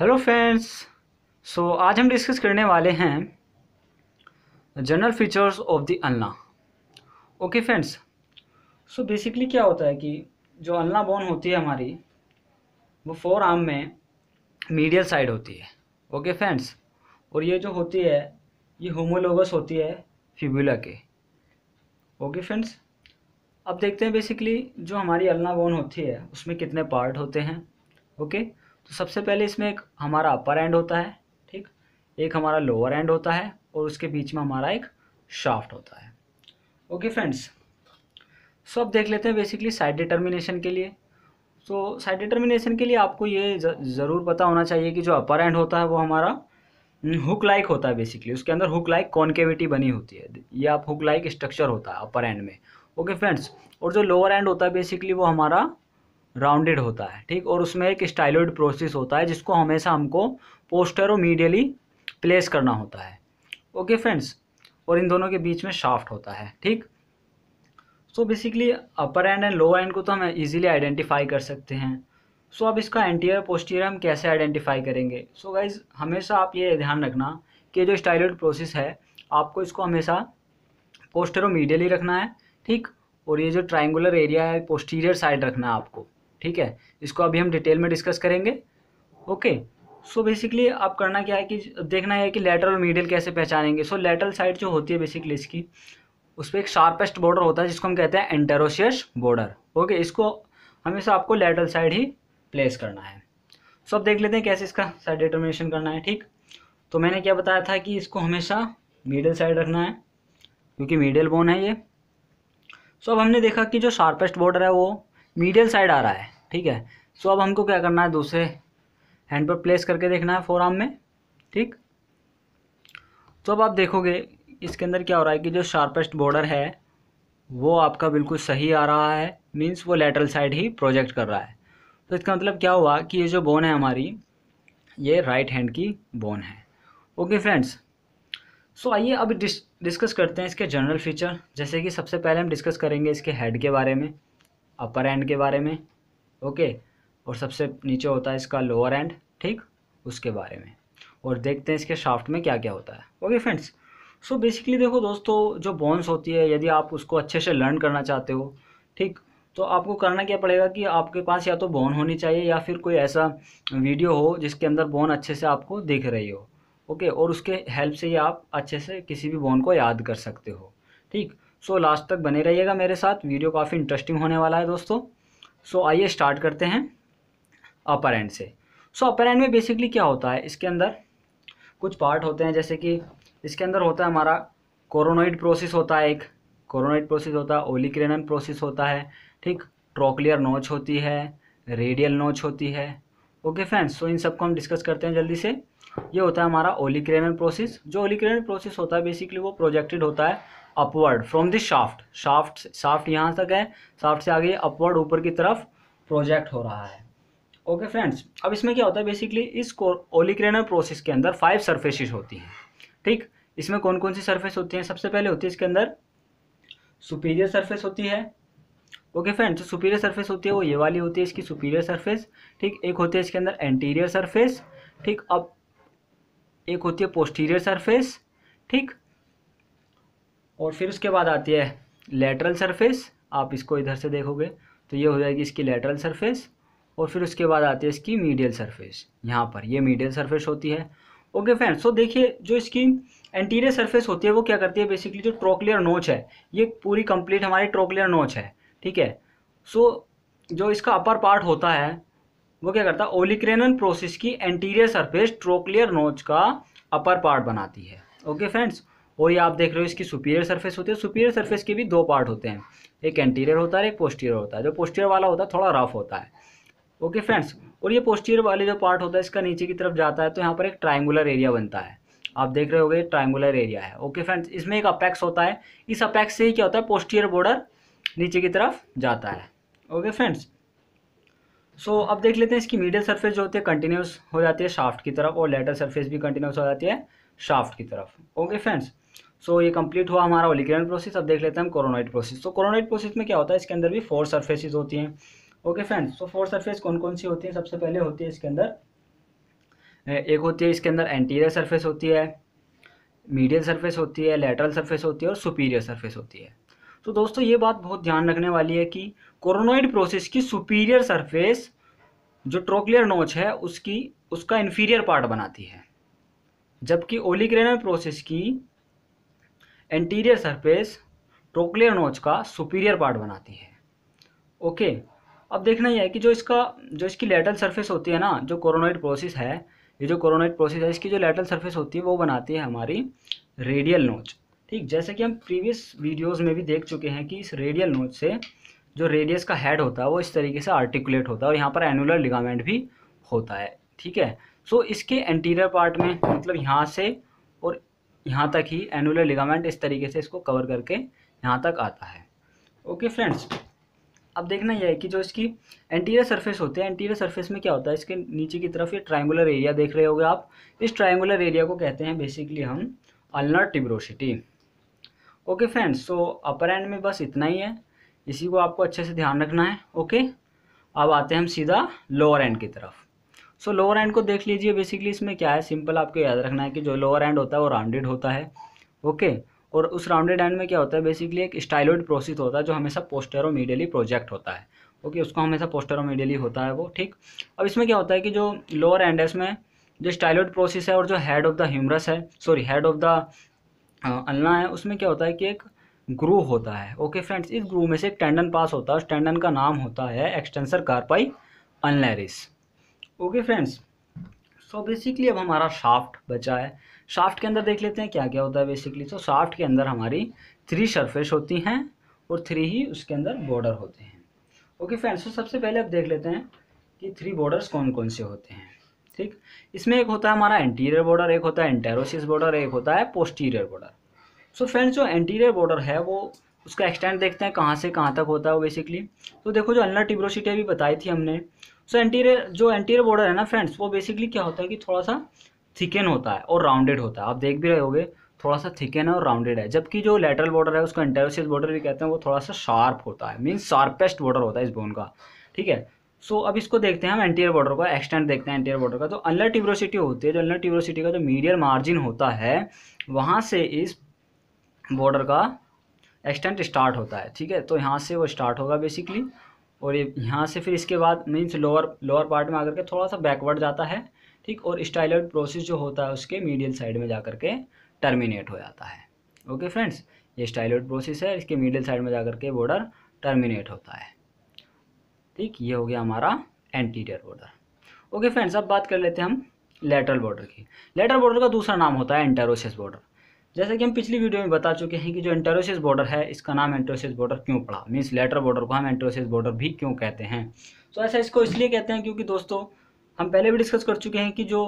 Hello friends so आज हम discuss करने वाले हैं general features of the ulna okay friends so basically क्या होता है कि जो अन्ना बोन होती है हमारी वो फोर आर्म में मीडियल साइड होती है ओके okay, फ्रेंड्स और ये जो होती है ये होमोलोगस होती है फिबुला के ओके फ्रेंड्स अब देखते हैं बेसिकली जो हमारी अलना बोन होती है उसमें कितने पार्ट होते हैं ओके okay? तो सबसे पहले इसमें एक हमारा अपर एंड होता है ठीक एक हमारा लोअर एंड होता है और उसके बीच में हमारा एक शाफ्ट होता है ओके फ्रेंड्स सो अब देख लेते हैं बेसिकली साइड डिटर्मिनेशन के लिए तो साइड डिटर्मिनेशन के लिए आपको ये ज़रूर पता होना चाहिए कि जो अपर एंड होता है वो हमारा हुक हम्म, लाइक होता है बेसिकली उसके अंदर हुक लाइक कॉन्केविटी बनी होती है ये आप हुक लाइक स्ट्रक्चर होता है अपर एंड में ओके फ्रेंड्स और जो लोअर एंड होता है बेसिकली वो हमारा राउंडेड होता है ठीक और उसमें एक स्टाइलोइड प्रोसेस होता है जिसको हमेशा हमको पोस्टर और मीडियली प्लेस करना होता है ओके फ्रेंड्स और इन दोनों के बीच में शाफ्ट होता है ठीक so basically upper end and lower end को तो हम इजीली आइडेंटिफाई कर सकते हैं सो so, अब इसका एंटीरियर पोस्टीरियर हम कैसे आइडेंटिफाई करेंगे सो so, गाइज हमेशा आप ये ध्यान रखना कि जो स्टाइलोइड प्रोसेस है आपको इसको हमेशा पोस्टर और मीडियली रखना है ठीक और ये जो ट्राइंगुलर एरिया है पोस्टीरियर साइड रखना है आपको ठीक है इसको अभी हम डिटेल में डिस्कस करेंगे ओके सो बेसिकली आप करना क्या है कि देखना है कि लेटरल और मीडियल कैसे पहचानेंगे सो लेटरल साइड जो होती है बेसिकली इसकी उस पर एक शार्पेस्ट बॉर्डर होता है जिसको हम कहते हैं एंटेरोशियस बॉर्डर ओके इसको हमेशा आपको लेटरल साइड ही प्लेस करना है सो so, अब देख लेते हैं कैसे इसका साइड डिटर्मिनेशन करना है ठीक तो मैंने क्या बताया था कि इसको हमेशा मीडियल साइड रखना है क्योंकि मीडियल बोन है ये सो so, अब हमने देखा कि जो शार्पेस्ट बॉर्डर है वो मीडियल साइड आ रहा है ठीक है सो अब हमको क्या करना है दूसरे हैंड पर प्लेस करके देखना है फोर आर्म में ठीक तो अब आप देखोगे इसके अंदर क्या हो रहा है कि जो शार्पेस्ट बॉर्डर है वो आपका बिल्कुल सही आ रहा है मीन्स वो लेटरल साइड ही प्रोजेक्ट कर रहा है तो इसका मतलब क्या हुआ कि ये जो बोन है हमारी ये राइट हैंड की बोन है ओके फ्रेंड्स सो आइए अब डिस डिस्कस करते हैं इसके जनरल फीचर जैसे कि सबसे पहले हम डिस्कस करेंगे इसके हेड के बारे में अपर एंड के बारे में ओके और सबसे नीचे होता है इसका लोअर एंड ठीक उसके बारे में और देखते हैं इसके शाफ्ट में क्या क्या होता है ओके फ्रेंड्स सो बेसिकली देखो दोस्तों जो बॉन्स होती है यदि आप उसको अच्छे से लर्न करना चाहते हो ठीक तो आपको करना क्या पड़ेगा कि आपके पास या तो बोन होनी चाहिए या फिर कोई ऐसा वीडियो हो जिसके अंदर बोन अच्छे से आपको दिख रही हो ओके और उसके हेल्प से ही आप अच्छे से किसी भी बोन को याद कर सकते हो ठीक सो so, लास्ट तक बने रहिएगा मेरे साथ वीडियो काफ़ी इंटरेस्टिंग होने वाला है दोस्तों सो so, आइए स्टार्ट करते हैं अपर एंड से सो अपर एंड में बेसिकली क्या होता है इसके अंदर कुछ पार्ट होते हैं जैसे कि इसके अंदर होता है हमारा कोरोनोइड प्रोसेस होता है एक कोरोनोइड प्रोसेस होता है ओलिक्रेनन प्रोसेस होता है ठीक ट्रोक्लियर नोच होती है रेडियल नोच होती है ओके फ्रेंड्स सो इन सबको हम डिस्कस करते हैं जल्दी से ये होता है हमारा ओलिक्रेनल प्रोसेस जो ओलिक्रेनल प्रोसेस होता है बेसिकली वो प्रोजेक्टेड होता है upward from this shaft shaft shaft यहाँ तक है शाफ्ट से आगे अपवर्ड ऊपर की तरफ प्रोजेक्ट हो रहा है ओके okay फ्रेंड्स अब इसमें क्या होता है बेसिकली इस ओलिक्रेनर प्रोसेस के अंदर फाइव सर्फेसिस होती हैं ठीक इसमें कौन कौन सी सर्फेस होती हैं सबसे पहले होती है इसके अंदर सुपीरियर सर्फेस होती है ओके फ्रेंड्स जो सुपीरियर सर्फेस होती है वो ये वाली होती है इसकी सुपीरियर सर्फेस ठीक एक होती है इसके अंदर एंटीरियर सर्फेस ठीक अब एक होती है पोस्टीरियर सर्फेस ठीक और फिर उसके बाद आती है लेटरल सरफेस आप इसको इधर से देखोगे तो ये हो जाएगी इसकी लेटरल सरफेस और फिर उसके बाद आती है इसकी मीडियल सरफेस यहाँ पर ये मीडियल सरफेस होती है ओके फ्रेंड्स तो देखिए जो इसकी एंटीरियर सरफेस होती है वो क्या करती है बेसिकली जो ट्रोक्लियर नोच है ये पूरी कंप्लीट हमारी ट्रोक्लियर नोच है ठीक है सो जो इसका अपर पार्ट होता है वो क्या करता है ओलिक्रेनन प्रोसेस की एंटीरियर सरफेस ट्रोक्लियर नोच का अपर पार्ट बनाती है ओके फ्रेंड्स और ये आप देख रहे हो इसकी सुपीरियर सर्फेस होती है सुपीरियर सर्फेस के भी दो पार्ट होते हैं एक एंटीरियर होता है एक पोस्टीरियर होता है जो पोस्टीरियर वाला होता है थोड़ा रफ होता है ओके फ्रेंड्स और ये पोस्टीरियर वाले जो पार्ट होता है इसका नीचे की तरफ जाता है तो यहाँ पर एक ट्राइंगुलर एरिया बनता है आप देख रहे हो ये ट्राइंगुलर एरिया है ओके फ्रेंड्स इसमें एक अपैक्स होता है इस अपेक्स से ही क्या होता है पोस्टीरियर बॉर्डर नीचे की तरफ जाता है ओके फ्रेंड्स सो अब देख लेते हैं इसकी मीडियल सर्फेस जो होती है कंटिन्यूस हो जाती है शाफ्ट की तरफ और लेटर सर्फेस भी कंटिन्यूस हो जाती है शाफ्ट की तरफ ओके फ्रेंड्स सो so, ये कंप्लीट हुआ हमारा ओलिक्रेन प्रोसेस अब देख लेते हैं हम कोरोनाइड प्रोसेस तो कोरोनाइट प्रोसेस में क्या होता है इसके अंदर भी फोर सर्फेसिस होती हैं ओके फ्रेंड्स तो फोर सर्फेस कौन कौन सी होती हैं सबसे पहले होती है इसके अंदर एक होती है इसके अंदर एंटीरियर सर्फेस होती है मीडियल सर्फेस होती है लेटरल सर्फेस होती है और सुपीरियर सर्फेस होती है तो दोस्तों ये बात बहुत ध्यान रखने वाली है कि कोरोनाइड प्रोसेस की सुपीरियर सरफेस जो ट्रोक्लियर नोच है उसकी उसका इन्फीरियर पार्ट बनाती है जबकि ओलिग्रेनर प्रोसेस की एंटीरियर सरफेस ट्रोक्लियर नोच का सुपीरियर पार्ट बनाती है ओके अब देखना यह है कि जो इसका जो इसकी लेटल सरफेस होती है ना जो कोरोनाइड प्रोसेस है ये जो कोरोनाइड प्रोसेस है इसकी जो लेटल सरफेस होती है वो बनाती है हमारी रेडियल नोच ठीक जैसे कि हम प्रीवियस वीडियोज़ में भी देख चुके हैं कि इस रेडियल नोच से जो रेडियस का हेड होता है वो इस तरीके से आर्टिकुलेट होता है और यहाँ पर एनुलर लिगामेंट भी होता है ठीक है सो so, इसके एंटीरियर पार्ट में मतलब यहाँ से यहाँ तक ही एनुलर लिगामेंट इस तरीके से इसको कवर करके यहाँ तक आता है ओके फ्रेंड्स अब देखना यह है कि जो इसकी एंटीरियर सरफेस होते हैं एंटीरियर सरफेस में क्या होता है इसके नीचे की तरफ ये ट्राइंगुलर एरिया देख रहे होगे आप इस ट्राइंगुलर एरिया को कहते हैं बेसिकली हम अल्नर टिब्रोसिटी ओके फ्रेंड्स तो अपर एंड में बस इतना ही है इसी को आपको अच्छे से ध्यान रखना है ओके okay? अब आते हैं हम सीधा लोअर एंड की तरफ सो लोअर एंड को देख लीजिए बेसिकली इसमें क्या है सिंपल आपको याद रखना है कि जो लोअर एंड होता है वो राउंडेड होता है ओके और उस राउंडेड एंड में क्या होता है बेसिकली एक स्टाइलोइड प्रोसेस होता है जो हमेशा मीडियली प्रोजेक्ट होता है ओके उसको हमेशा मीडियली होता है वो ठीक अब इसमें क्या होता है कि जो लोअर एंड है इसमें जो स्टाइलोइड प्रोसेस है और जो हेड ऑफ द ह्यूमरस है sorry head of the ulna है उसमें क्या होता है कि एक ग्रू होता है ओके फ्रेंड्स इस ग्रू में से एक टेंडन पास होता है उस टेंडन का नाम होता है extensor carpi ulnaris okay friends so basically अब हमारा शाफ्ट बचा है शाफ्ट के अंदर देख लेते हैं क्या क्या होता है बेसिकली सो शाफ्ट के अंदर हमारी थ्री सरफेस होती हैं और थ्री ही उसके अंदर बॉर्डर होते हैं ओके फ्रेंड्स तो सबसे पहले अब देख लेते हैं कि थ्री बॉर्डर्स कौन कौन से होते हैं ठीक इसमें एक होता है हमारा एंटीरियर बॉर्डर एक होता है एंटेरोसिस बॉर्डर एक होता है पोस्टीरियर बॉर्डर सो फ्रेंड्स जो एंटीरियर बॉर्डर है वो उसका एक्सटेंड देखते हैं कहाँ से कहाँ तक होता है वो बेसिकली तो देखो जो अल्नर टिब्रोसिटी भी बताई थी हमने सो एंटीरियर जो एंटीरियर बॉर्डर है ना फ्रेंड्स वो बेसिकली क्या होता है कि थोड़ा सा थिकन होता है और राउंडेड होता है आप देख भी रहे होगे थोड़ा सा थिकन है और राउंडेड है जबकि जो लेटरल बॉर्डर है उसको इंटरसियस बॉर्डर भी कहते हैं वो थोड़ा सा शार्प होता है मीन शार्पेस्ट बॉर्डर होता है इस बोन का ठीक है सो so, अब इसको देखते हैं हम एंटीरियर बॉर्डर का एक्सटेंड देखते हैं एंटीरियर बॉर्डर का तो अल्लर ट्यूब्रोसिटी होती है जो अल्लर ट्यूब्रोसिटी का जो मीडियल मार्जिन होता है वहाँ से इस बॉर्डर का एक्सटेंट स्टार्ट होता है ठीक है तो यहाँ से वो स्टार्ट होगा बेसिकली और ये यहाँ से फिर इसके बाद मीन्स लोअर लोअर पार्ट में आकर के थोड़ा सा बैकवर्ड जाता है ठीक और स्टाइलाइड प्रोसेस जो होता है उसके मीडियल साइड में जा के टर्मिनेट हो जाता है ओके फ्रेंड्स ये स्टाइल प्रोसेस है इसके मीडियल साइड में जा के बॉर्डर टर्मिनेट होता है ठीक ये हो गया हमारा एंटीरियर बॉर्डर ओके फ्रेंड्स अब बात कर लेते हैं हम लेटरल बॉर्डर की लेटरल बॉर्डर का दूसरा नाम होता है एंटेरोसिस बॉर्डर जैसे कि हम पिछली वीडियो में बता चुके हैं कि जो एंटेरोसिस बॉर्डर है इसका नाम एंटेरोसिस बॉर्डर क्यों पड़ा मीन्स लेटर बॉर्डर को हम एंटेरोसिस बॉर्डर भी क्यों कहते हैं तो ऐसा इसको इसलिए कहते हैं क्योंकि दोस्तों हम पहले भी डिस्कस कर चुके हैं कि जो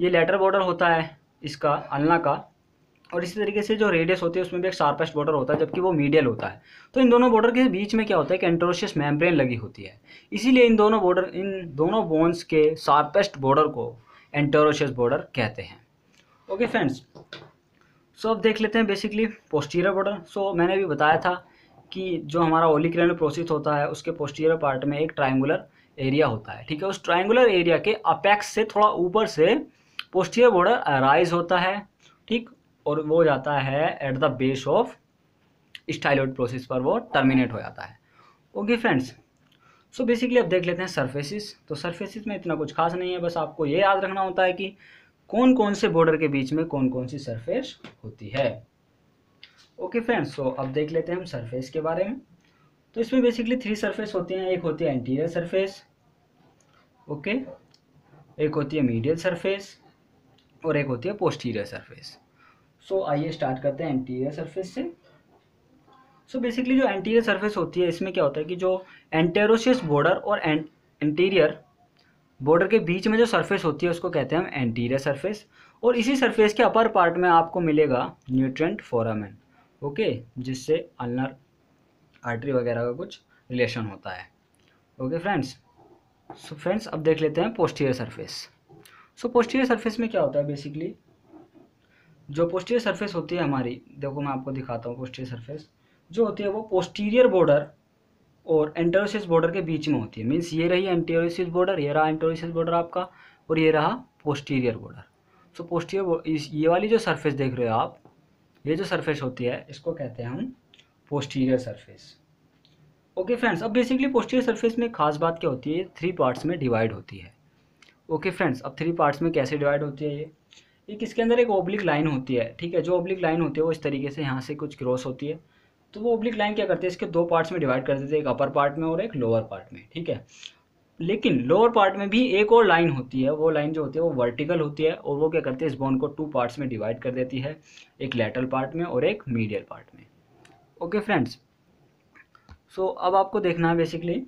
ये लेटर बॉर्डर होता है इसका अलना का और इसी तरीके से जो रेडियस होती है उसमें भी एक शार्पेस्ट बॉर्डर होता है जबकि वो मीडियल होता है तो इन दोनों बॉर्डर के बीच में क्या होता है कि एंट्रोशियस मेम्ब्रेन लगी होती है इसीलिए इन दोनों बॉर्डर इन दोनों बोन्स के शार्पेस्ट बॉर्डर को एंटोरोशियस बॉर्डर कहते हैं ओके फ्रेंड्स सो अब देख लेते हैं बेसिकली पोस्टीरियर बॉर्डर सो मैंने भी बताया था कि जो हमारा ओलिक्रेन प्रोसेस होता है उसके पोस्टीरियर पार्ट में एक ट्राइंगुलर एरिया होता है ठीक है उस ट्राइंगुलर एरिया के अपैक्स से थोड़ा ऊपर से पोस्टीरियर बॉर्डर राइज होता है ठीक और वो जाता है at the base of styloid process पर वो टर्मिनेट हो जाता है ओके फ्रेंड्स सो बेसिकली अब देख लेते हैं सरफेसिस तो सरफेसिस में इतना कुछ खास नहीं है बस आपको ये याद रखना होता है कि कौन कौन से बॉर्डर के बीच में कौन कौन सी सरफेस होती है ओके फ्रेंड्स सो अब देख लेते हैं हम सरफेस के बारे में तो इसमें बेसिकली थ्री सरफेस होती हैं एक होती है एंटीरियर सरफेस ओके एक होती है मीडियल सरफेस और एक होती है पोस्टीरियर सरफेस सो आइए स्टार्ट करते हैं एंटीरियर सरफेस से सो so बेसिकली जो एंटीरियर सरफेस होती है इसमें क्या होता है कि जो एंटेरोसियस बॉर्डर और एंटीरियर बॉर्डर के बीच में जो सरफेस होती है उसको कहते हैं हम एंटीरियर सरफेस और इसी सरफेस के अपर पार्ट में आपको मिलेगा न्यूट्रेंट फोरामेन ओके जिससे अल्नर आर्टरी वगैरह का कुछ रिलेशन होता है ओके फ्रेंड्स सो फ्रेंड्स अब देख लेते हैं posterior surface so posterior surface में क्या होता है बेसिकली जो पोस्टीरियर सरफेस होती है हमारी देखो मैं आपको दिखाता हूँ पोस्टीरियर सरफेस जो होती है वो पोस्टीरियर बॉर्डर और एंटेरोसिस बॉर्डर के बीच में होती है मीन्स ये रही एंटेरोसिस बॉर्डर ये रहा एंटेरोसिस बॉर्डर आपका और ये रहा पोस्टीरियर बॉर्डर सो पोस्टीरियर ये वाली जो सरफेस देख रहे हो आप ये जो सरफेस होती है इसको कहते हैं हम पोस्टीरियर सरफेस ओके फ्रेंड्स अब बेसिकली पोस्टीरियर सरफेस में खास बात क्या होती है ये थ्री पार्ट्स में डिवाइड होती है ओके okay फ्रेंड्स अब थ्री पार्ट्स में कैसे डिवाइड होती है ये एक इसके अंदर एक ओब्लिक लाइन होती है ठीक है जो ओब्लिक लाइन होती है वो इस तरीके से यहाँ से कुछ क्रॉस होती है तो वो ओब्लिक लाइन क्या करते हैं इसके दो पार्ट्स में डिवाइड कर देते हैं एक अपर पार्ट में और एक लोअर पार्ट में ठीक है लेकिन लोअर पार्ट में भी एक और लाइन होती है वो लाइन जो होती है वो वर्टिकल होती है और वो क्या करती है इस बोन को टू पार्ट्स में डिवाइड कर देती है एक लेटरल पार्ट में और एक मीडियल पार्ट में ओके फ्रेंड्स सो अब आपको देखना है basically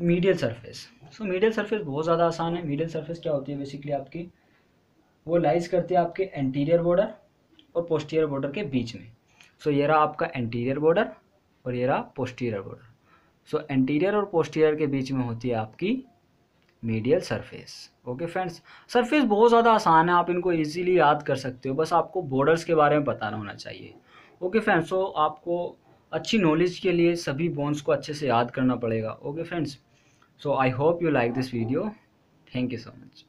medial surface so medial surface बहुत ज़्यादा आसान है मीडियल सरफेस क्या होती है बेसिकली आपकी वो लाइज करती है आपके एंटीरियर बॉर्डर और पोस्टीरियर बॉर्डर के बीच में सो ये रहा आपका एंटीरियर बॉर्डर और ये रहा पोस्टीरियर बॉर्डर सो एंटीरियर और पोस्टीरियर के बीच में होती है आपकी medial surface okay friends surface बहुत ज़्यादा आसान है आप इनको इजीली याद कर सकते हो बस आपको बॉर्डर्स के बारे में पता होना चाहिए ओके फ्रेंड्स सो आपको अच्छी नॉलेज के लिए सभी बोन्स को अच्छे से याद करना पड़ेगा okay friends so I hope you like this video thank you so much